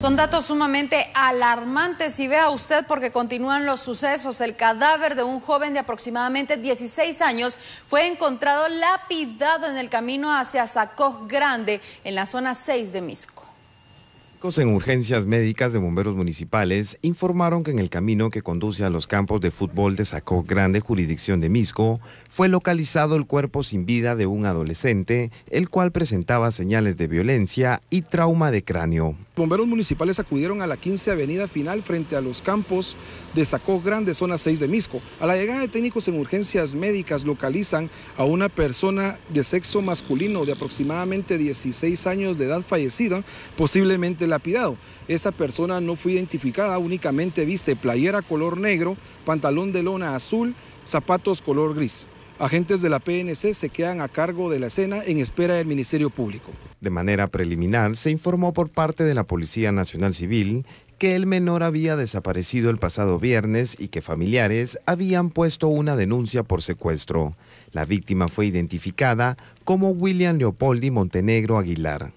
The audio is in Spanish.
Son datos sumamente alarmantes y vea usted porque continúan los sucesos. El cadáver de un joven de aproximadamente 16 años fue encontrado lapidado en el camino hacia sacó Grande, en la zona 6 de Misco. En urgencias médicas de bomberos municipales informaron que en el camino que conduce a los campos de fútbol de Sacó Grande, jurisdicción de Misco, fue localizado el cuerpo sin vida de un adolescente, el cual presentaba señales de violencia y trauma de cráneo. Bomberos municipales acudieron a la 15 Avenida Final frente a los campos de Sacó Grande, zona 6 de Misco. A la llegada de técnicos en urgencias médicas localizan a una persona de sexo masculino de aproximadamente 16 años de edad fallecida, posiblemente lapidado. Esa persona no fue identificada, únicamente viste playera color negro, pantalón de lona azul, zapatos color gris. Agentes de la PNC se quedan a cargo de la escena en espera del Ministerio Público. De manera preliminar, se informó por parte de la Policía Nacional Civil que el menor había desaparecido el pasado viernes y que familiares habían puesto una denuncia por secuestro. La víctima fue identificada como William Leopoldi Montenegro Aguilar.